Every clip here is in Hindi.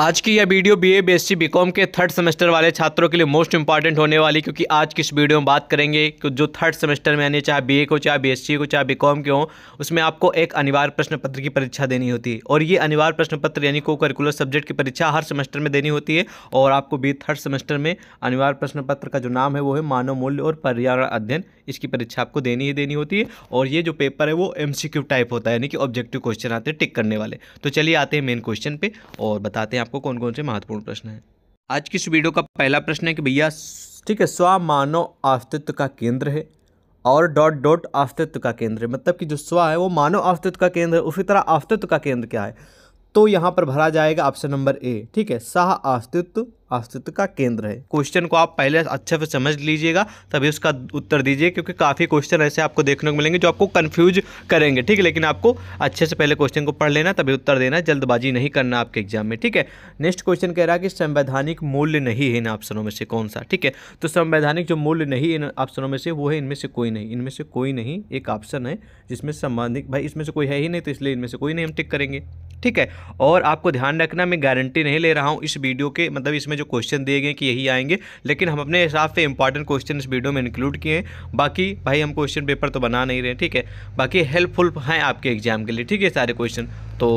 आज की यह video B A B S C B com के थर्ड सेमेस्टर वाले छात्रों के लिए मोस्ट इंपॉर्टेंट होने वाली क्योंकि आज की इस वीडियो में बात करेंगे कि जो थर्ड सेमेस्टर में यानी चाहे बी ए को चाहे बी एस सी को चाहे बी कॉम के हो उसमें आपको एक अनिवार्य प्रश्न पत्र की परीक्षा देनी होती है और ये अनिवार्य प्रश्न पत्र यानी को करिकुलर सब्जेक्ट की परीक्षा हर सेमेस्टर में देनी होती है और आपको बी थर्ड सेमेस्टर में अनिवार्य प्रश्न पत्र का जो नाम है वो है मानव मूल्य और पर्यावरण अध्ययन इसकी परीक्षा आपको देनी ही देनी होती है और ये जो पेपर है वो एम टाइप होता है यानी कि ऑब्जेक्टिव क्वेश्चन आते हैं टिक करने वाले तो चलिए आते हैं मेन क्वेश्चन पर और बताते हैं आपको कौन कौन से महत्वपूर्ण प्रश्न हैं आज की इस वीडियो का पहला प्रश्न है कि भैया ठीक है स्व मानव अस्तित्व का केंद्र है और डॉट डॉट अस्तित्व का केंद्र है मतलब कि जो स्व है वो मानव अस्तित्व का केंद्र है उसी तरह अस्तित्व का केंद्र क्या है तो यहाँ पर भरा जाएगा ऑप्शन नंबर ए ठीक है सह अस्तित्व अस्तित्व का केंद्र है क्वेश्चन को आप पहले अच्छे से समझ लीजिएगा तभी उसका उत्तर दीजिए क्योंकि काफ़ी क्वेश्चन ऐसे आपको देखने को मिलेंगे जो आपको कन्फ्यूज करेंगे ठीक है लेकिन आपको अच्छे से पहले क्वेश्चन को पढ़ लेना तभी उत्तर देना जल्दबाजी नहीं करना आपके एग्जाम में ठीक है नेक्स्ट क्वेश्चन कह रहा है कि संवैधानिक मूल्य नहीं है इन ऑप्शनों में से कौन सा ठीक है तो संवैधानिक जो मूल्य नहीं इन ऑप्शनों में से वो है इनमें से कोई नहीं इनमें से कोई नहीं एक ऑप्शन है जिसमें संबंधित भाई इसमें से कोई है ही नहीं तो इसलिए इनमें से कोई नहीं हम टिक करेंगे ठीक है और आपको ध्यान रखना मैं गारंटी नहीं ले रहा हूँ इस वीडियो के मतलब इसमें में जो क्वेश्चन दिए गए कि यही आएंगे लेकिन हम अपने हिसाब से इंपॉर्टेंट क्वेश्चन इस वीडियो में इंक्लूड किए हैं बाकी भाई हम क्वेश्चन पेपर तो बना नहीं रहे ठीक है बाकी हेल्पफुल हैं आपके एग्जाम के लिए ठीक है सारे क्वेश्चन तो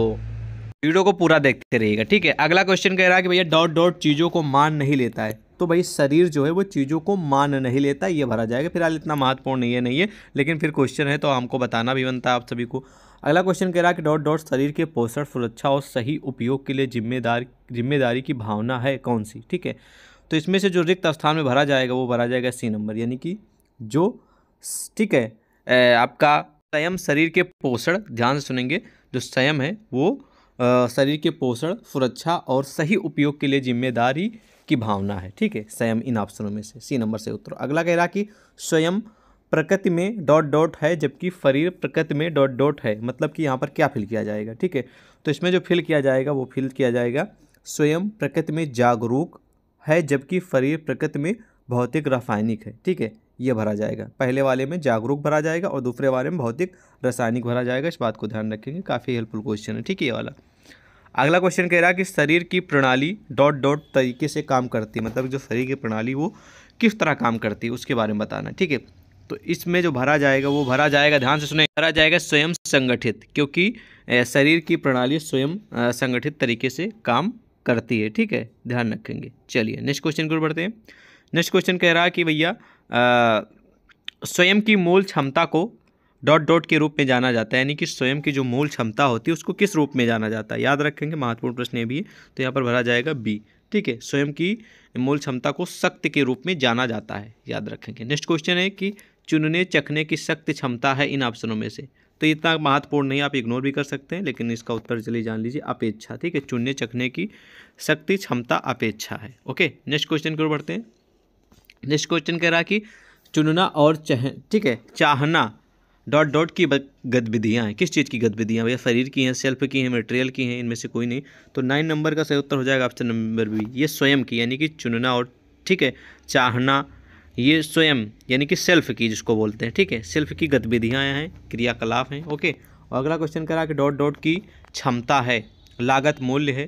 वीडियो को पूरा देखते रहिएगा ठीक है अगला क्वेश्चन कह रहा है कि भैया डॉट डॉट चीज़ों को मान नहीं लेता है तो भाई शरीर जो है वो चीज़ों को मान नहीं लेता ये भरा जाएगा फिलहाल इतना महत्वपूर्ण नहीं है नहीं है लेकिन फिर क्वेश्चन है तो हमको बताना भी बनता है आप सभी को अगला क्वेश्चन कह रहा है कि डॉट डॉट शरीर के पोषण सुरक्षा और सही उपयोग के लिए जिम्मेदार जिम्मेदारी की भावना है कौन सी ठीक है तो इसमें से जो रिक्त स्थान में भरा जाएगा वो भरा जाएगा सी नंबर यानी कि जो ठीक है ए, आपका स्वयं शरीर के पोषण ध्यान से सुनेंगे जो स्वयं है वो आ, शरीर के पोषण सुरक्षा और सही उपयोग के लिए जिम्मेदारी की भावना है ठीक है स्वयं इन ऑप्शनों में से सी नंबर से उत्तर अगला कह रहा कि स्वयं प्रकृति में डॉट डॉट है जबकि फरीर प्रकृति में डॉट डॉट है मतलब कि यहाँ पर क्या फिल किया जाएगा ठीक है तो इसमें जो फिल किया जाएगा वो फिल किया जाएगा स्वयं प्रकृति में जागरूक है जबकि फरीर प्रकृति में भौतिक रासायनिक है ठीक है ये भरा जाएगा पहले वाले में जागरूक भरा जाएगा और दूसरे वाले में भौतिक रासायनिक भरा जाएगा इस बात को ध्यान रखेंगे काफ़ी हेल्पफुल क्वेश्चन है ठीक है ये वाला अगला क्वेश्चन कह रहा है कि शरीर की प्रणाली डॉट डॉट तरीके से काम करती है मतलब जो शरीर की प्रणाली वो किस तरह काम करती है उसके बारे में बताना ठीक है तो इसमें जो भरा जाएगा वो भरा जाएगा ध्यान से सुने भरा जाएगा स्वयं संगठित क्योंकि शरीर की प्रणाली स्वयं संगठित तरीके से काम करती है ठीक है ध्यान रखेंगे चलिए नेक्स्ट क्वेश्चन की ओर बढ़ते हैं नेक्स्ट क्वेश्चन कह रहा है कि भैया स्वयं की मूल क्षमता को डॉट डॉट के रूप में जाना जाता है यानी कि स्वयं की जो मूल क्षमता होती है उसको किस रूप में जाना जाता है याद रखेंगे महत्वपूर्ण प्रश्न ये भी है तो यहाँ पर भरा जाएगा बी ठीक है स्वयं की मूल क्षमता को शक्ति के रूप में जाना जाता है याद रखेंगे नेक्स्ट क्वेश्चन है कि चुनने चखने की सख्त क्षमता है इन ऑप्शनों में से तो इतना महत्वपूर्ण नहीं आप इग्नोर भी कर सकते हैं लेकिन इसका उत्तर चलिए जान लीजिए अपेक्षा ठीक है चुनने चखने की शक्ति क्षमता अपेक्षा है ओके नेक्स्ट क्वेश्चन की ओर बढ़ते हैं नेक्स्ट क्वेश्चन कह रहा कि चुनना और चह ठीक है चाहना डॉट डॉट की गतिविधियाँ हैं किस चीज़ की गतिविधियाँ भैया शरीर की हैं सेल्फ की हैं मटेरियल की हैं इनमें से कोई नहीं तो नाइन नंबर का सही उत्तर हो जाएगा ऑप्शन नंबर बी ये स्वयं की यानी कि चुनना और ठीक है चाहना ये स्वयं यानी कि सेल्फ की जिसको बोलते हैं ठीक है सेल्फ की गतिविधियाँ हैं क्रियाकलाप हैं ओके और अगला क्वेश्चन करा कि डॉट डॉट की क्षमता है लागत मूल्य है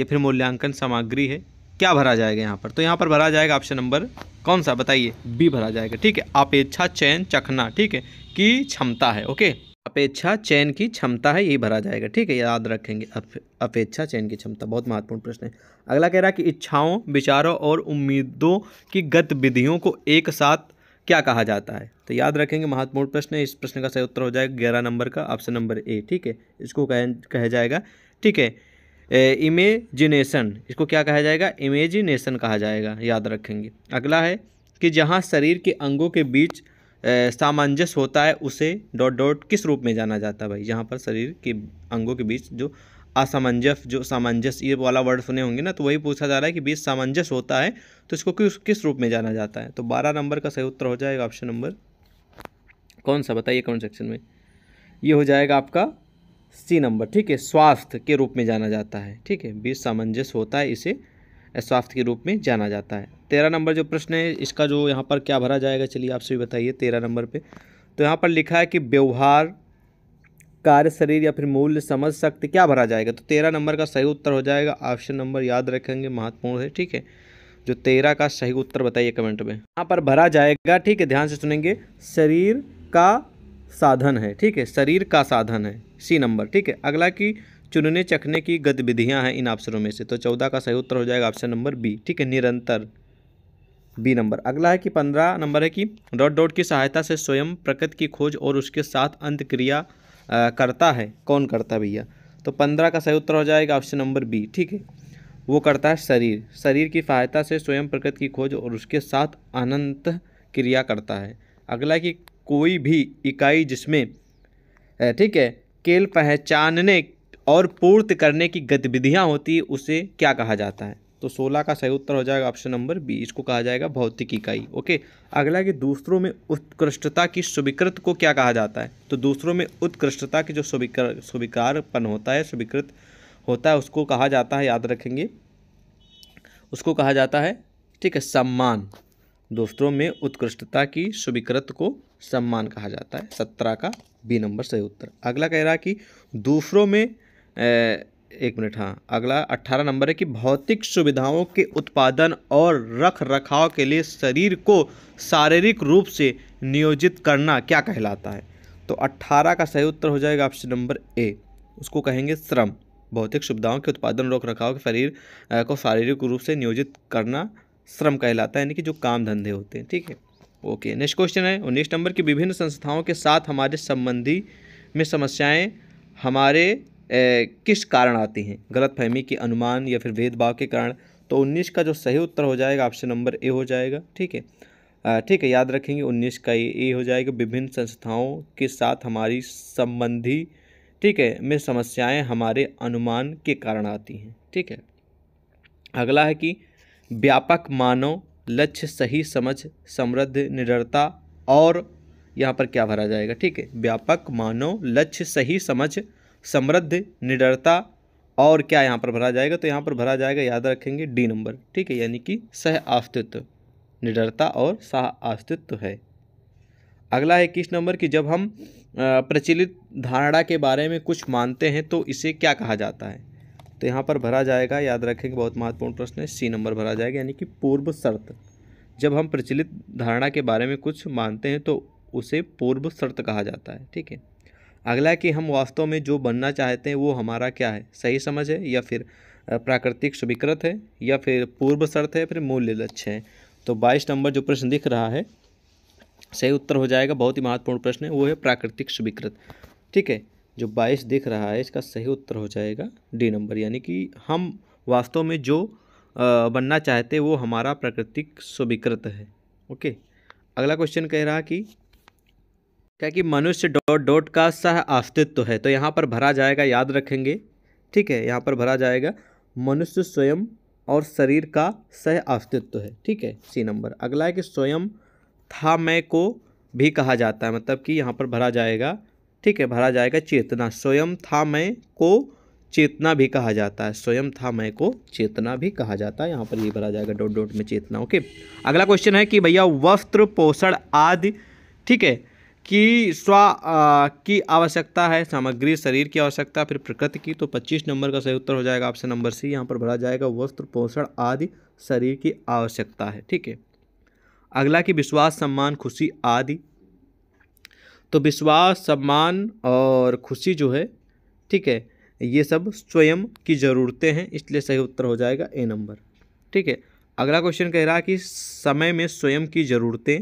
या फिर मूल्यांकन सामग्री है क्या भरा जाएगा यहाँ पर तो यहाँ पर भरा जाएगा ऑप्शन नंबर कौन सा बताइए बी भरा जाएगा ठीक है अपेक्षा चयन चखना ठीक है की क्षमता है ओके अपेक्षा चयन की क्षमता है ये भरा जाएगा ठीक है याद रखेंगे अपेक्षा चयन की क्षमता बहुत महत्वपूर्ण प्रश्न है अगला कह रहा है कि इच्छाओं विचारों और उम्मीदों की गतिविधियों को एक साथ क्या कहा जाता है तो याद रखेंगे महत्वपूर्ण प्रश्न इस प्रश्न का सही उत्तर हो जाएगा ग्यारह नंबर का ऑप्शन नंबर ए ठीक है इसको कह कहा जाएगा ठीक है इमेजिनेशन इसको क्या कहा जाएगा इमेजिनेशन कहा जाएगा याद रखेंगे अगला है कि जहाँ शरीर के अंगों के बीच सामंजस्य होता है उसे डॉट डॉट किस रूप में जाना जाता है भाई यहाँ पर शरीर के अंगों के बीच जो असामंजस्य जो सामंजस्य ये वाला वर्ड सुने होंगे ना तो वही पूछा जा रहा है कि बीच सामंजस्य होता है तो इसको किस किस रूप में जाना जाता है तो बारह नंबर का सही उत्तर हो जाएगा ऑप्शन नंबर कौन सा बताइए कमेंट सेक्शन में ये हो जाएगा आपका सी नंबर ठीक है स्वास्थ्य के रूप में जाना जाता है ठीक है बीच सामंजस्य होता है इसे स्वास्थ्य के रूप में जाना जाता है तेरह नंबर जो प्रश्न है इसका जो यहाँ पर क्या भरा जाएगा चलिए आपसे भी बताइए तेरह नंबर पे तो यहाँ पर लिखा है कि व्यवहार कार्य शरीर या फिर मूल्य समझ सकते क्या भरा जाएगा तो तेरह नंबर का सही उत्तर हो जाएगा ऑप्शन नंबर याद रखेंगे महत्वपूर्ण है ठीक है जो तेरह का सही उत्तर बताइए कमेंट में यहाँ पर भरा जाएगा ठीक है ध्यान से सुनेंगे शरीर का साधन है ठीक है शरीर का साधन है सी नंबर ठीक है अगला की चुनने चखने की गतिविधियाँ हैं इन ऑप्शनों में से तो चौदह का सही उत्तर हो जाएगा ऑप्शन नंबर बी ठीक है निरंतर बी नंबर अगला है कि पंद्रह नंबर है कि डॉट डॉट की सहायता से स्वयं प्रकृति की खोज और उसके साथ अंतक्रिया करता है कौन करता है भैया तो पंद्रह का सही उत्तर हो जाएगा ऑप्शन नंबर बी ठीक है वो करता है शरीर शरीर की सहायता से स्वयं प्रकृति की खोज और उसके साथ अनंत क्रिया करता है अगला कि कोई भी इकाई जिसमें ठीक है केल पहचानने और पूर्त करने की गतिविधियाँ होती है उसे क्या कहा जाता है तो सोलह का सही उत्तर हो जाएगा ऑप्शन नंबर बी इसको कहा जाएगा भौतिक इकाई ओके अगला कि दूसरों में उत्कृष्टता की स्वीकृत को क्या कहा जाता है तो दूसरों में उत्कृष्टता की जो स्वीकार स्वीकारपन होता है स्वीकृत होता है उसको कहा जाता है याद रखेंगे उसको कहा जाता है ठीक है सम्मान दूसरों में उत्कृष्टता की स्वीकृत को सम्मान कहा जाता है सत्रह का बी नंबर सही उत्तर अगला कह रहा कि दूसरों में एक मिनट हाँ अगला अट्ठारह नंबर है कि भौतिक सुविधाओं के उत्पादन और रख रखाव के लिए शरीर को शारीरिक रूप से नियोजित करना क्या कहलाता है तो अट्ठारह का सही उत्तर हो जाएगा ऑप्शन नंबर ए उसको कहेंगे श्रम भौतिक सुविधाओं के उत्पादन रोक रखाव के शरीर को शारीरिक रूप से नियोजित करना श्रम कहलाता है यानी कि जो काम धंधे होते हैं ठीक है ओके नेक्स्ट क्वेश्चन है उन्नीस नंबर की विभिन्न संस्थाओं के साथ हमारे संबंधी में समस्याएं हमारे किस कारण आती हैं गलत फहमी के अनुमान या फिर भेदभाव के कारण तो उन्नीस का जो सही उत्तर हो जाएगा ऑप्शन नंबर ए हो जाएगा ठीक है ठीक है याद रखेंगे उन्नीस का ये ए हो जाएगा विभिन्न संस्थाओं के साथ हमारी संबंधी ठीक है में समस्याएं हमारे अनुमान के कारण आती हैं ठीक है अगला है कि व्यापक मानव लक्ष्य सही समझ समृद्ध निडरता और यहाँ पर क्या भरा जाएगा ठीक है व्यापक मानव लक्ष्य सही समझ समृद्ध निडरता और क्या यहाँ पर भरा जाएगा तो यहाँ पर भरा जाएगा याद रखेंगे डी नंबर ठीक है यानी कि सह अस्तित्व निडरता और सह अस्तित्व है अगला है इक्कीस नंबर कि जब हम प्रचलित धारणा के बारे में कुछ मानते हैं तो इसे क्या कहा जाता है तो यहाँ पर भरा जाएगा याद रखेंगे बहुत महत्वपूर्ण प्रश्न है सी नंबर भरा जाएगा यानी कि पूर्व शर्त जब हम प्रचलित धारणा के बारे में कुछ मानते हैं तो उसे पूर्व शर्त कहा जाता है ठीक है अगला कि हम वास्तव में जो बनना चाहते हैं वो हमारा क्या है सही समझ है या फिर प्राकृतिक स्वीकृत है या फिर पूर्व शर्त है फिर मूल्य लक्ष्य है तो बाईस नंबर जो प्रश्न दिख रहा है सही उत्तर हो जाएगा बहुत ही महत्वपूर्ण प्रश्न है वो है प्राकृतिक स्वीकृत ठीक है जो बाईस दिख रहा है इसका सही उत्तर हो जाएगा डी नंबर यानी कि हम वास्तव में जो बनना चाहते वो हमारा प्राकृतिक स्वीकृत है ओके अगला क्वेश्चन कह रहा कि क्या कि मनुष्य डॉट डॉट का सह अस्तित्व है तो यहाँ पर भरा जाएगा याद रखेंगे ठीक है यहाँ पर भरा जाएगा मनुष्य स्वयं और शरीर का सह अस्तित्व है ठीक है सी नंबर अगला है कि स्वयं था मैं को भी कहा जाता है मतलब कि यहाँ पर भरा जाएगा ठीक है भरा जाएगा चेतना स्वयं था मैं को चेतना भी कहा जाता है स्वयं था मैं को चेतना भी कहा जाता है यहाँ पर ये भरा जाएगा डॉट डॉट में चेतना ओके अगला क्वेश्चन है कि भैया वस्त्र पोषण आदि ठीक है की स्व की आवश्यकता है सामग्री शरीर की आवश्यकता फिर प्रकृति की तो 25 नंबर का सही उत्तर हो जाएगा ऑप्शन नंबर सी यहाँ पर भरा जाएगा वस्त्र पोषण आदि शरीर की आवश्यकता है ठीक है अगला कि विश्वास सम्मान खुशी आदि तो विश्वास सम्मान और खुशी जो है ठीक है ये सब स्वयं की ज़रूरतें हैं इसलिए सही उत्तर हो जाएगा ए नंबर ठीक है अगला क्वेश्चन कह रहा है कि समय में स्वयं की ज़रूरतें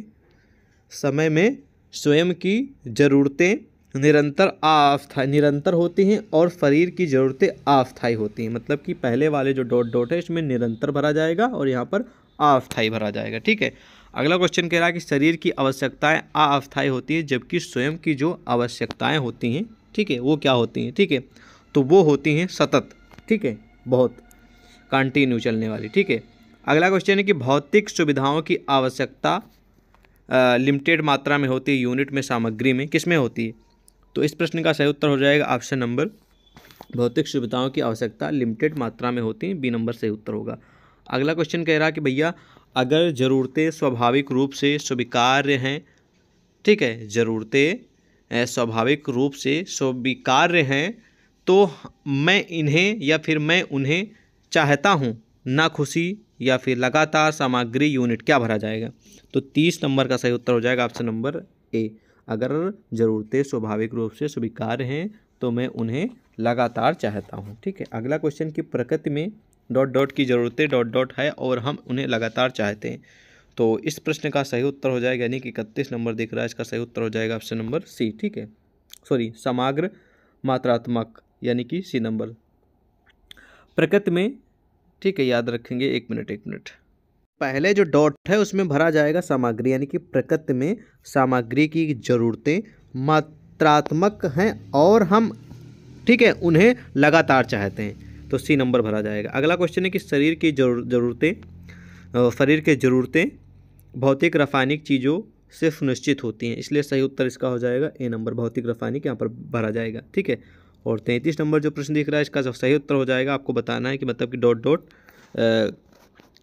समय में स्वयं की ज़रूरतें निरंतर अस्थाई निरंतर होती हैं और शरीर की ज़रूरतें अस्थाई होती हैं मतलब कि पहले वाले जो डॉट डॉट है इसमें निरंतर भरा जाएगा और यहाँ पर अस्थाई भरा जाएगा ठीक है अगला क्वेश्चन कह रहा है कि शरीर की आवश्यकताएं अस्थाई होती हैं जबकि स्वयं की जो आवश्यकताएं होती हैं ठीक है वो क्या होती हैं ठीक है तो वो होती हैं सतत ठीक है बहुत कंटिन्यू चलने वाली ठीक है अगला क्वेश्चन है कि भौतिक सुविधाओं की आवश्यकता लिमिटेड मात्रा में होती है यूनिट में सामग्री में किस में होती है तो इस प्रश्न का सही उत्तर हो जाएगा ऑप्शन नंबर भौतिक सुविधाओं की आवश्यकता लिमिटेड मात्रा में होती है बी नंबर सही उत्तर होगा अगला क्वेश्चन कह रहा कि भैया अगर ज़रूरतें स्वाभाविक रूप से स्वीकार्य हैं ठीक है ज़रूरतें स्वाभाविक रूप से स्वीकार्य हैं तो मैं इन्हें या फिर मैं उन्हें चाहता हूँ खुशी या फिर लगातार सामग्री यूनिट क्या भरा जाएगा तो तीस नंबर का सही उत्तर हो जाएगा ऑप्शन नंबर ए अगर ज़रूरतें स्वाभाविक रूप से स्वीकार हैं तो मैं उन्हें लगातार चाहता हूँ ठीक है अगला क्वेश्चन की प्रकृति में डॉट डॉट की ज़रूरतें डॉट डॉट है और हम उन्हें लगातार चाहते हैं तो इस प्रश्न का सही उत्तर हो जाएगा यानी कि इकतीस नंबर दिख रहा है इसका सही उत्तर हो जाएगा ऑप्शन नंबर सी ठीक है सॉरी समाग्र मात्रात्मक यानी कि सी नंबर प्रकृति में ठीक है याद रखेंगे एक मिनट एक मिनट पहले जो डॉट है उसमें भरा जाएगा सामग्री यानी कि प्रकृति में सामग्री की ज़रूरतें मात्रात्मक हैं और हम ठीक है उन्हें लगातार चाहते हैं तो सी नंबर भरा जाएगा अगला क्वेश्चन है कि शरीर की ज़रूरतें शरीर के ज़रूरतें भौतिक रासायनिक चीज़ों से सुनिश्चित होती हैं इसलिए सही उत्तर इसका हो जाएगा ए नंबर भौतिक रासायनिक यहाँ पर भरा जाएगा ठीक है और तैंतीस नंबर जो प्रश्न दिख रहा है इसका सही उत्तर हो जाएगा आपको बताना है कि मतलब कि डॉट डॉट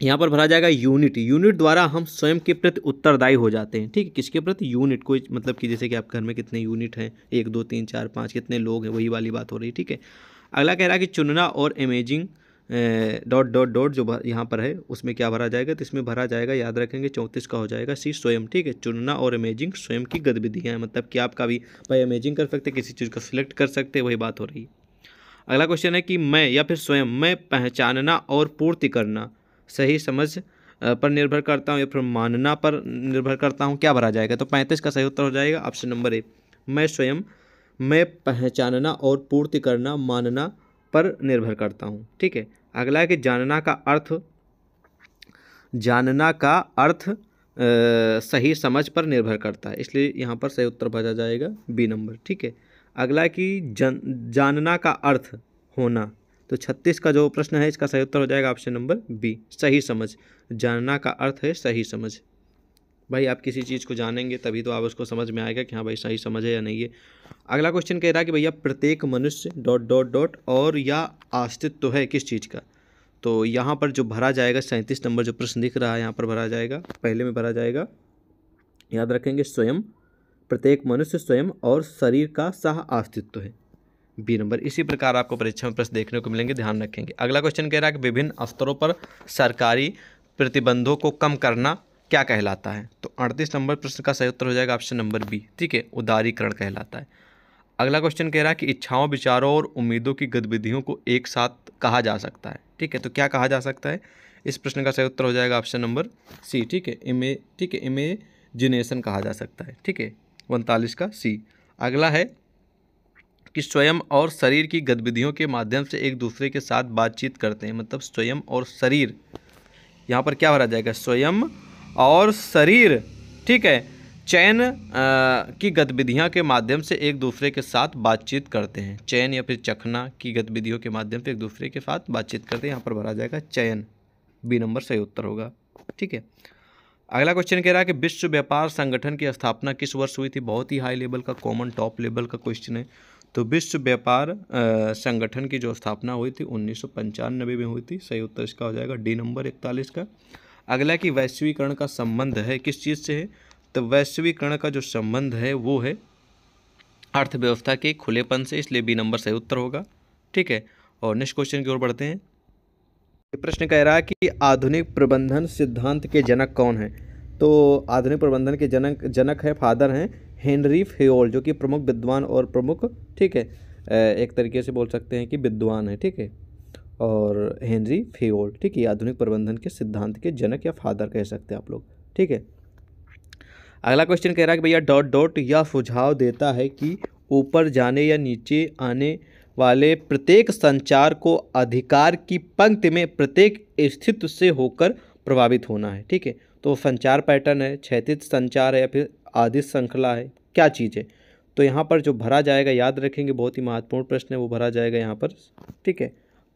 यहाँ पर भरा जाएगा यूनिट यूनिट द्वारा हम स्वयं के प्रति उत्तरदायी हो जाते हैं ठीक है किसके प्रति यूनिट कोई मतलब कि जैसे कि आप घर में कितने यूनिट हैं एक दो तीन चार पाँच कितने लोग हैं वही वाली बात हो रही है ठीक है अगला कह रहा है कि चुनना और इमेजिंग डॉट डॉट डॉट जो यहाँ पर है उसमें क्या भरा जाएगा तो इसमें भरा जाएगा याद रखेंगे चौंतीस का हो जाएगा सी स्वयं ठीक है चुनना और अमेजिंग स्वयं की गतिविधियाँ मतलब कि आपका भी भाई अमेजिंग कर सकते किसी चीज़ को सिलेक्ट कर सकते वही बात हो रही है अगला क्वेश्चन है कि मैं या फिर स्वयं मैं पहचानना और पूर्ति करना सही समझ पर निर्भर करता हूँ या फिर मानना पर निर्भर करता हूँ क्या भरा जाएगा तो पैंतीस का सही उत्तर हो जाएगा ऑप्शन नंबर ए मैं स्वयं मैं पहचानना और पूर्ति करना मानना पर निर्भर करता हूँ ठीक है अगला है कि जानना का अर्थ जानना का अर्थ आ, सही समझ पर निर्भर करता है इसलिए यहाँ पर सही उत्तर भेजा जाएगा बी नंबर ठीक है अगला कि जन जानना का अर्थ होना तो छत्तीस का जो प्रश्न है इसका सही उत्तर हो जाएगा ऑप्शन नंबर बी सही समझ जानना का अर्थ है सही समझ भाई आप किसी चीज़ को जानेंगे तभी तो आप उसको समझ में आएगा कि हाँ भाई सही समझ है या नहीं है अगला क्वेश्चन कह रहा है कि भैया प्रत्येक मनुष्य डॉट डॉट डॉट और या अस्तित्व तो है किस चीज़ का तो यहाँ पर जो भरा जाएगा सैंतीस नंबर जो प्रश्न दिख रहा है यहाँ पर भरा जाएगा पहले में भरा जाएगा याद रखेंगे स्वयं प्रत्येक मनुष्य स्वयं और शरीर का सह अस्तित्व है बी नंबर इसी प्रकार आपको परीक्षा में प्रश्न देखने को मिलेंगे ध्यान रखेंगे अगला क्वेश्चन कह रहा है कि विभिन्न स्तरों पर सरकारी प्रतिबंधों को कम करना क्या कहलाता है तो अड़तीस नंबर प्रश्न का सही उत्तर हो जाएगा ऑप्शन नंबर बी ठीक है उदारीकरण कहलाता है अगला क्वेश्चन कह रहा है कि इच्छाओं विचारों और उम्मीदों की गतिविधियों को एक साथ कहा जा सकता है ठीक है तो क्या कहा जा सकता है इस प्रश्न का सही उत्तर हो जाएगा ऑप्शन नंबर सी ठीक है इमे ठीक है इमेजिनेशन कहा जा सकता है ठीक है उनतालीस का सी अगला है कि स्वयं और शरीर की गतिविधियों के माध्यम से एक दूसरे के साथ बातचीत करते हैं मतलब स्वयं और शरीर यहाँ पर क्या भरा जाएगा स्वयं और शरीर ठीक है चयन की गतिविधियां के माध्यम से एक दूसरे के साथ बातचीत करते हैं चयन या फिर चखना की गतिविधियों के माध्यम से एक दूसरे के साथ बातचीत करते हैं यहाँ पर भरा जाएगा चयन बी नंबर सही उत्तर होगा ठीक है अगला क्वेश्चन कह रहा है कि विश्व व्यापार संगठन की स्थापना किस वर्ष हुई थी बहुत ही हाई लेवल का कॉमन टॉप लेवल का क्वेश्चन है तो विश्व व्यापार संगठन की जो स्थापना हुई थी उन्नीस में हुई थी सही उत्तर इसका हो जाएगा डी नंबर इकतालीस का अगला कि वैश्वीकरण का संबंध है किस चीज़ से है तो वैश्वीकरण का जो संबंध है वो है अर्थव्यवस्था के खुलेपन से इसलिए बी नंबर सही उत्तर होगा ठीक है और नेक्स्ट क्वेश्चन की ओर बढ़ते हैं प्रश्न कह रहा है कि आधुनिक प्रबंधन सिद्धांत के जनक कौन है तो आधुनिक प्रबंधन के जनक जनक है फादर हैं हेनरी फ्योल जो कि प्रमुख विद्वान और प्रमुख ठीक है एक तरीके से बोल सकते हैं कि विद्वान है ठीक है और हेनरी फेओल ठीक है आधुनिक प्रबंधन के सिद्धांत के जनक या फादर कह सकते हैं आप लोग ठीक है अगला क्वेश्चन कह रहा है कि भैया डॉट डॉट यह सुझाव देता है कि ऊपर जाने या नीचे आने वाले प्रत्येक संचार को अधिकार की पंक्ति में प्रत्येक स्थित से होकर प्रभावित होना है ठीक है तो संचार पैटर्न है क्षैतिज संचार है या फिर आदि श्रृंखला है क्या चीज़ है तो यहाँ पर जो भरा जाएगा याद रखेंगे बहुत ही महत्वपूर्ण प्रश्न है वो भरा जाएगा यहाँ पर ठीक है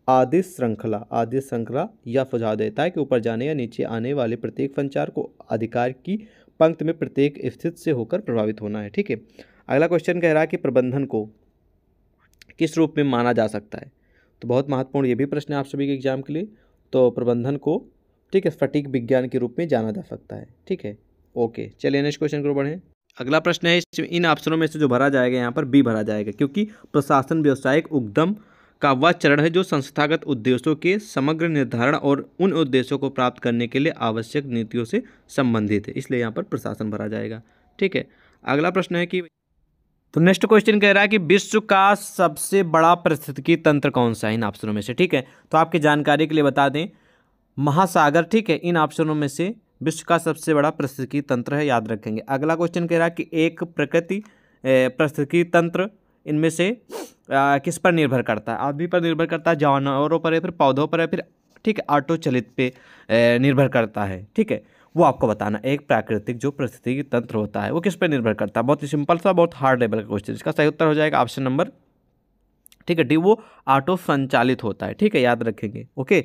आदि श्रृंखला आदि श्रृंखला या सुझाव देता है कि ऊपर जाने या नीचे आने वाले प्रत्येक संचार को अधिकार की पंक्त में प्रत्येक स्थित से होकर प्रभावित होना है ठीक है अगला क्वेश्चन कह रहा है कि प्रबंधन को किस रूप में माना जा सकता है तो बहुत महत्वपूर्ण ये भी प्रश्न है आप सभी के एग्जाम के लिए तो प्रबंधन को ठीक है स्फटिक विज्ञान के रूप में जाना जा सकता है ठीक है ओके चलिए नेक्स्ट क्वेश्चन को बढ़ें अगला प्रश्न है इन ऑप्शनों में से जो भरा जाएगा यहाँ पर बी भरा जाएगा क्योंकि प्रशासन व्यवसायिक उद्यम का वह चरण है जो संस्थागत उद्देश्यों के समग्र निर्धारण और उन उद्देश्यों को प्राप्त करने के लिए आवश्यक नीतियों से संबंधित है इसलिए यहाँ पर प्रशासन भरा जाएगा ठीक है अगला प्रश्न है कि तो नेक्स्ट क्वेश्चन कह रहा है कि विश्व का सबसे बड़ा पारिस्थितिकी तंत्र कौन सा है इन ऑप्शनों में से ठीक है तो आपकी जानकारी के लिए बता दें महासागर ठीक है इन ऑप्शनों में से विश्व का सबसे बड़ा पारिस्थितिकी तंत्र है याद रखेंगे अगला क्वेश्चन कह रहा है कि एक प्रकृति पारिस्थितिकी तंत्र इनमें से आ, किस पर निर्भर करता है आदमी पर निर्भर करता है जानवरों पर है फिर पौधों पर है फिर ठीक है ऑटो चलित पे निर्भर करता है ठीक है वो आपको बताना एक प्राकृतिक जो परिस्थिति तंत्र होता है वो किस पर निर्भर करता है बहुत ही सिंपल सा बहुत हार्ड लेवल का क्वेश्चन इसका सही उत्तर हो जाएगा ऑप्शन नंबर ठीक है डी वो ऑटो संचालित होता है ठीक है याद रखेंगे ओके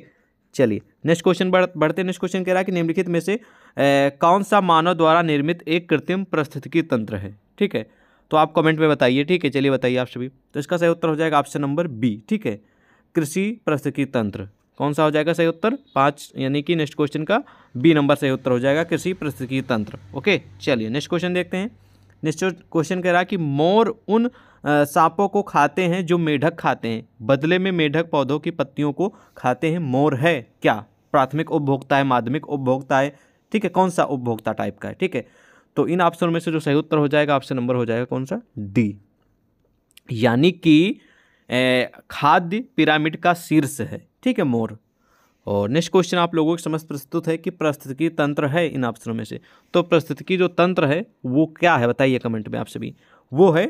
चलिए नेक्स्ट क्वेश्चन बढ़ बढ़ते नेक्स्ट क्वेश्चन कह रहा है कि निम्नलिखित में से ए, कौन सा मानव द्वारा निर्मित एक कृत्रिम परिस्थितिकी तंत्र है ठीक है तो आप कमेंट में बताइए ठीक है चलिए बताइए आप सभी तो इसका सही उत्तर हो जाएगा ऑप्शन नंबर बी ठीक है कृषि प्रस्थिकी तंत्र कौन सा हो जाएगा सही उत्तर पाँच यानी कि नेक्स्ट क्वेश्चन का बी नंबर सही उत्तर हो जाएगा कृषि प्रस्थिकी तंत्र ओके चलिए नेक्स्ट क्वेश्चन देखते हैं नेक्स्ट क्वेश्चन कह रहा कि मोर उन सांपों को खाते हैं जो मेढक खाते हैं बदले में मेढक पौधों की पत्तियों को खाते हैं मोर है क्या प्राथमिक उपभोक्ता है माध्यमिक उपभोक्ता है ठीक है कौन सा उपभोक्ता टाइप का है ठीक है तो इन ऑप्शन में से जो सही उत्तर हो जाएगा ऑप्शन नंबर हो जाएगा कौन सा डी यानी कि खाद्य पिरामिड का शीर्ष है ठीक है मोर और नेक्स्ट क्वेश्चन आप लोगों के समझ प्रस्तुत है कि प्रस्थितिकी तंत्र है इन ऑप्शनों में से तो की जो तंत्र है वो क्या है बताइए कमेंट में आप सभी वो है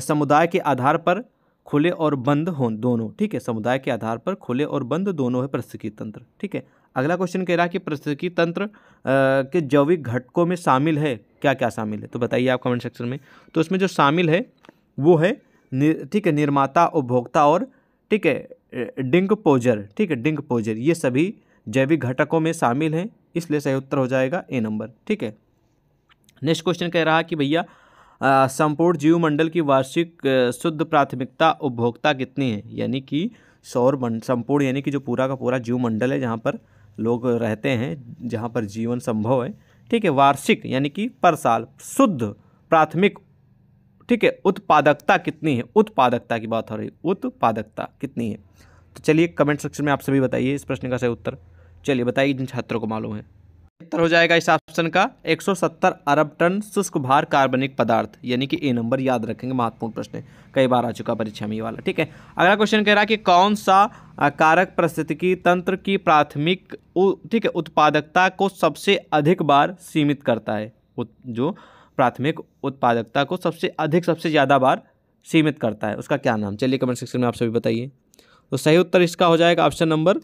समुदाय के आधार पर खुले और बंद हो दोनों ठीक है समुदाय के आधार पर खुले और बंद दोनों है प्रस्थितिकी तंत्र ठीक है अगला क्वेश्चन कह रहा है कि पृथ्वी तंत्र आ, के जैविक घटकों में शामिल है क्या क्या शामिल है तो बताइए आप कमेंट सेक्शन में तो उसमें जो शामिल है वो है ठीक है निर्माता उपभोक्ता और ठीक है डिंग पोजर ठीक है डिंग पोजर ये सभी जैविक घटकों में शामिल हैं इसलिए सही उत्तर हो जाएगा ए नंबर ठीक है नेक्स्ट क्वेश्चन कह रहा है कि भैया संपूर्ण जीव मंडल की वार्षिक शुद्ध प्राथमिकता उपभोक्ता कितनी है यानी कि सौर संपूर्ण यानी कि जो पूरा का पूरा जीव मंडल है जहाँ पर लोग रहते हैं जहाँ पर जीवन संभव है ठीक है वार्षिक यानी कि पर साल शुद्ध प्राथमिक ठीक है उत्पादकता कितनी है उत्पादकता की बात हो रही है उत्पादकता कितनी है तो चलिए कमेंट सेक्शन में आप सभी बताइए इस प्रश्न का सही उत्तर चलिए बताइए जिन छात्रों को मालूम है उत्तर हो जाएगा इस ऑप्शन का 170 अरब टन शुष्क भार कार्बनिक पदार्थ यानी कि ए नंबर याद रखेंगे महत्वपूर्ण प्रश्न कई बार आ चुका परीक्षा में वाला ठीक है अगला क्वेश्चन कह रहा है कि कौन सा कारक प्रस्थितिकी तंत्र की प्राथमिक ठीक है उत्पादकता को सबसे अधिक बार सीमित करता है जो प्राथमिक उत्पादकता को सबसे अधिक सबसे ज़्यादा बार सीमित करता है उसका क्या नाम चलिए कमेंट सेक्शन में आप सभी बताइए तो सही उत्तर इसका हो जाएगा ऑप्शन नंबर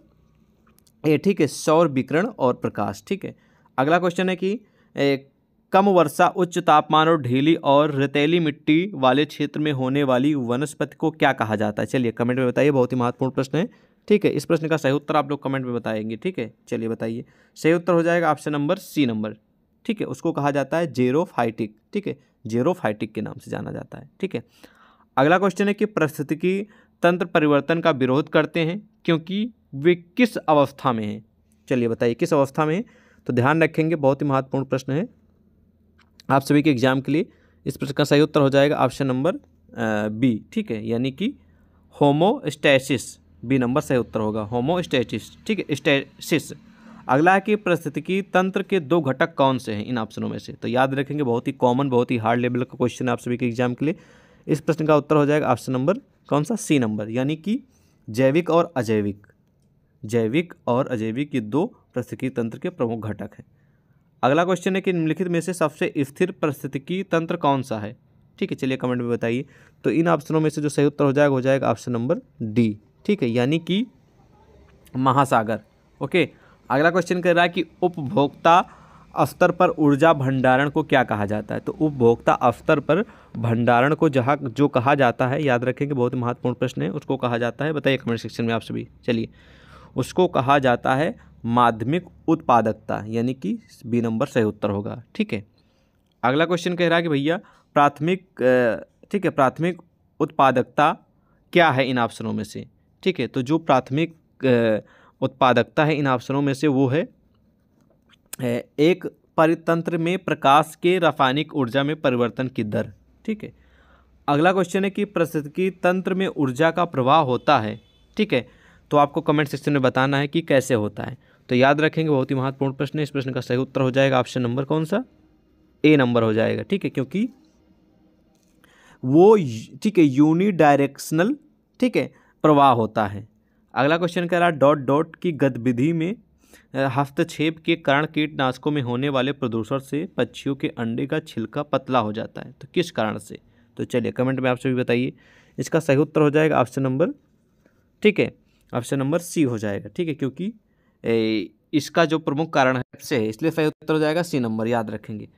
ये ठीक है सौर विकरण और प्रकाश ठीक है अगला क्वेश्चन है कि ए, कम वर्षा उच्च तापमान और ढीली और रतीली मिट्टी वाले क्षेत्र में होने वाली वनस्पति को क्या कहा जाता है चलिए कमेंट में बताइए बहुत ही महत्वपूर्ण प्रश्न है ठीक है इस प्रश्न का सही उत्तर आप लोग कमेंट में बताएंगे ठीक है चलिए बताइए सही उत्तर हो जाएगा ऑप्शन नंबर सी नंबर ठीक है उसको कहा जाता है जेरोफाइटिक ठीक है जेरोफाइटिक के नाम से जाना जाता है ठीक है अगला क्वेश्चन है कि परिस्थितिकी तंत्र परिवर्तन का विरोध करते हैं क्योंकि वे किस अवस्था में हैं चलिए बताइए किस अवस्था में है तो ध्यान रखेंगे बहुत ही महत्वपूर्ण प्रश्न है आप सभी के एग्जाम के लिए इस प्रश्न का सही उत्तर हो जाएगा ऑप्शन नंबर बी ठीक है यानी कि होमोस्टैसिस बी नंबर सही उत्तर होगा होमोस्टैसिस ठीक है स्टैसिस अगला है कि परिस्थितिकी तंत्र के दो घटक कौन से हैं इन ऑप्शनों में से तो याद रखेंगे बहुत ही कॉमन बहुत ही हार्ड लेवल का क्वेश्चन है आप सभी के एग्जाम के लिए इस प्रश्न का उत्तर हो जाएगा ऑप्शन नंबर कौन सा सी नंबर यानी कि जैविक और अजैविक जैविक और अजैविक ये दो प्रस्थिकी तंत्र के प्रमुख घटक हैं अगला क्वेश्चन है कि निम्नलिखित में से सबसे स्थिर प्रस्थिकी तंत्र कौन सा है ठीक है चलिए कमेंट में बताइए तो इन ऑप्शनों में से जो सही उत्तर हो जाएगा हो जाएगा ऑप्शन नंबर डी ठीक है यानी कि महासागर ओके अगला क्वेश्चन कह रहा है कि उपभोक्ता स्तर पर ऊर्जा भंडारण को क्या कहा जाता है तो उपभोक्ता स्तर पर भंडारण को जहाँ जो कहा जाता है याद रखें कि बहुत महत्वपूर्ण प्रश्न है उसको कहा जाता है बताइए कमेंट सेक्शन में आप सभी चलिए उसको कहा जाता है माध्यमिक उत्पादकता यानी कि बी नंबर सही उत्तर होगा ठीक है अगला क्वेश्चन कह रहा है कि भैया प्राथमिक ठीक है प्राथमिक उत्पादकता क्या है इन ऑप्शनों में से ठीक है तो जो प्राथमिक उत्पादकता है इन ऑप्शनों में से वो है एक परितंत्र में प्रकाश के रासायनिक ऊर्जा में परिवर्तन की दर ठीक है अगला क्वेश्चन है कि प्रसंगी तंत्र में ऊर्जा का प्रवाह होता है ठीक है तो आपको कमेंट सेक्शन में बताना है कि कैसे होता है तो याद रखेंगे बहुत ही महत्वपूर्ण प्रश्न है इस प्रश्न का सही उत्तर हो जाएगा ऑप्शन नंबर कौन सा ए नंबर हो जाएगा ठीक है क्योंकि वो ठीक है यूनिडायरेक्शनल ठीक है प्रवाह होता है अगला क्वेश्चन कह रहा है डॉट डॉट की गतिविधि में हस्तक्षेप के कारण कीटनाशकों में होने वाले प्रदूषण से पक्षियों के अंडे का छिलका पतला हो जाता है तो किस कारण से तो चलिए कमेंट में आप सभी बताइए इसका सही उत्तर हो जाएगा ऑप्शन नंबर ठीक है ऑप्शन नंबर सी हो जाएगा ठीक है क्योंकि ए, इसका जो प्रमुख कारण है से है इसलिए सही उत्तर हो जाएगा सी नंबर याद रखेंगे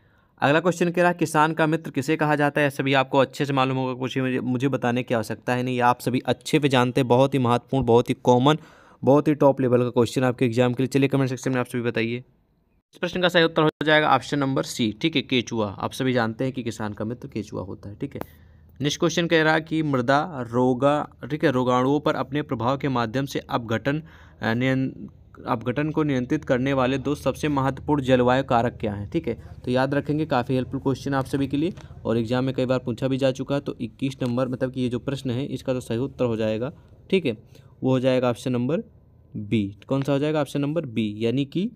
अगला क्वेश्चन कह रहा है किसान का मित्र किसे कहा जाता है सभी आपको अच्छे से मालूम होगा कुछ मुझे, मुझे बताने की आवश्यकता है नहीं आप सभी अच्छे पे जानते हैं बहुत ही महत्वपूर्ण बहुत ही कॉमन बहुत ही टॉप लेवल का क्वेश्चन आपके एग्जाम के लिए चलिए कमेंट सेक्शन में आप सभी बताइए इस प्रश्न का सही उत्तर हो जाएगा ऑप्शन नंबर सी ठीक है केचुआ आप सभी जानते हैं कि किसान का मित्र केचुआ होता है ठीक है नेक्स्ट क्वेश्चन कह रहा है कि मृदा रोगा ठीक है रोगाणुओं पर अपने प्रभाव के माध्यम से अपघटन अपघटन को नियंत्रित करने वाले दो सबसे महत्वपूर्ण जलवायु कारक क्या हैं ठीक है तो याद रखेंगे काफ़ी हेल्पफुल क्वेश्चन आप सभी के लिए और एग्जाम में कई बार पूछा भी जा चुका है तो इक्कीस नंबर मतलब कि ये जो प्रश्न है इसका तो सही उत्तर हो जाएगा ठीक है वो हो जाएगा ऑप्शन नंबर बी कौन सा हो जाएगा ऑप्शन नंबर बी यानी कि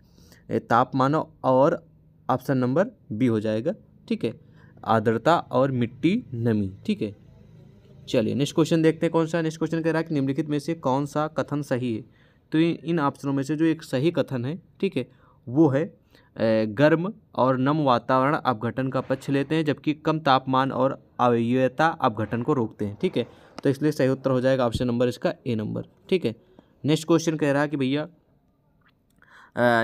तापमान और ऑप्शन नंबर बी हो जाएगा ठीक है आर्द्रता और मिट्टी नमी ठीक है चलिए नेक्स्ट क्वेश्चन देखते हैं कौन सा नेक्स्ट क्वेश्चन कह रहा है कि निम्नलिखित में से कौन सा कथन सही है तो इन ऑप्शनों में से जो एक सही कथन है ठीक है वो है गर्म और नम वातावरण अपघटन का पक्ष लेते हैं जबकि कम तापमान और अवयता अपघटन को रोकते हैं ठीक है तो इसलिए सही उत्तर हो जाएगा ऑप्शन नंबर इसका ए नंबर ठीक है नेक्स्ट क्वेश्चन कह रहा है कि भैया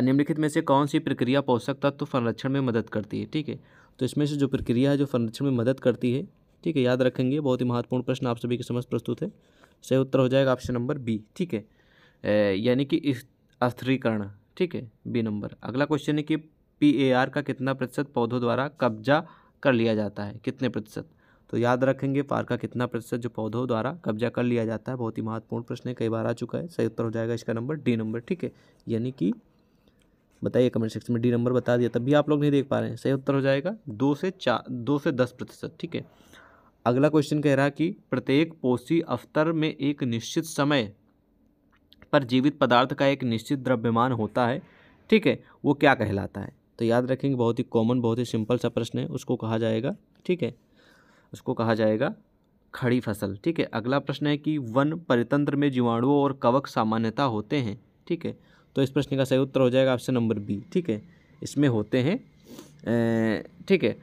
निम्नलिखित में से कौन सी प्रक्रिया पोषक तत्व संरक्षण में मदद करती है ठीक है तो इसमें से जो प्रक्रिया है जो संरक्षण में मदद करती है ठीक है याद रखेंगे बहुत ही महत्वपूर्ण प्रश्न आप सभी के समझ प्रस्तुत है सही उत्तर हो जाएगा ऑप्शन नंबर बी ठीक है यानी कि अस्थिरीकरण ठीक है बी नंबर अगला क्वेश्चन है कि पी ए आर का कितना प्रतिशत पौधों द्वारा कब्जा कर लिया जाता है कितने प्रतिशत तो याद रखेंगे पार का कितना प्रतिशत जो पौधों द्वारा कब्जा कर लिया जाता है बहुत ही महत्वपूर्ण प्रश्न है कई बार आ चुका है सही उत्तर हो जाएगा इसका नंबर डी नंबर ठीक है यानी कि बताइए कमेंट सेक्शन में डी नंबर बता दिया तब भी आप लोग नहीं देख पा रहे हैं सही उत्तर हो जाएगा दो से चार दो से दस प्रतिशत ठीक है अगला क्वेश्चन कह रहा है कि प्रत्येक पोषी अफ्तर में एक निश्चित समय पर जीवित पदार्थ का एक निश्चित द्रव्यमान होता है ठीक है वो क्या कहलाता है तो याद रखेंगे बहुत ही कॉमन बहुत ही सिंपल सा प्रश्न है उसको कहा जाएगा ठीक है उसको कहा जाएगा खड़ी फसल ठीक है अगला प्रश्न है कि वन परितंत्र में जीवाणुओं और कवक सामान्यता होते हैं ठीक है तो इस प्रश्न का सही उत्तर हो जाएगा ऑप्शन नंबर बी ठीक है इसमें होते हैं ठीक है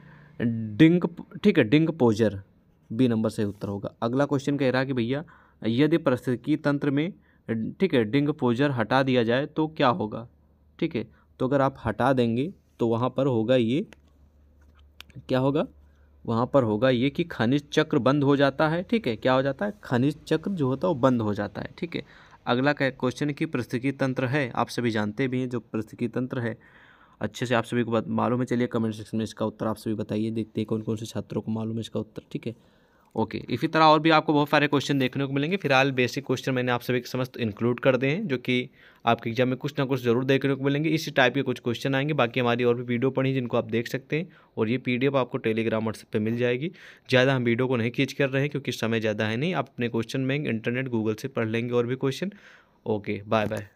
डिंग ठीक है डिंग पोजर बी नंबर सही उत्तर होगा अगला क्वेश्चन कह रहा है कि भैया यदि परिस्थितिकी तंत्र में ठीक है डिंग पोजर हटा दिया जाए तो क्या होगा ठीक है तो अगर आप हटा देंगे तो वहाँ पर होगा ये क्या होगा वहाँ पर होगा ये कि खनिज चक्र बंद हो जाता है ठीक है क्या हो जाता है खनिज चक्र जो होता है वो बंद हो जाता है ठीक है अगला क्या क्वेश्चन की पृथ्वी तंत्र है आप सभी जानते भी हैं जो पृथ्वी तंत्र है अच्छे से आप सभी को मालूम है चलिए कमेंट सेक्शन में इसका उत्तर आप सभी बताइए देखते हैं कौन कौन से छात्रों को मालूम है इसका उत्तर ठीक है ओके इसी तरह और भी आपको बहुत सारे क्वेश्चन देखने को मिलेंगे फिलहाल बेसिक क्वेश्चन मैंने आप सभी के समस्त इंक्लूड कर दें हैं जो कि आपके एग्जाम में कुछ ना कुछ जरूर देखने को मिलेंगे इसी टाइप के कुछ क्वेश्चन आएंगे बाकी हमारी और भी वीडियो पढ़ी जिनको आप देख सकते हैं और ये पी आपको टेलीग्राम व्हाट्सएप पर मिल जाएगी ज़्यादा हम वीडियो को नहीं खींच कर रहे हैं क्योंकि समय ज़्यादा है नहीं आप अपने क्वेश्चन में इंटरनेट गूगल से पढ़ लेंगे और भी क्वेश्चन ओके बाय बाय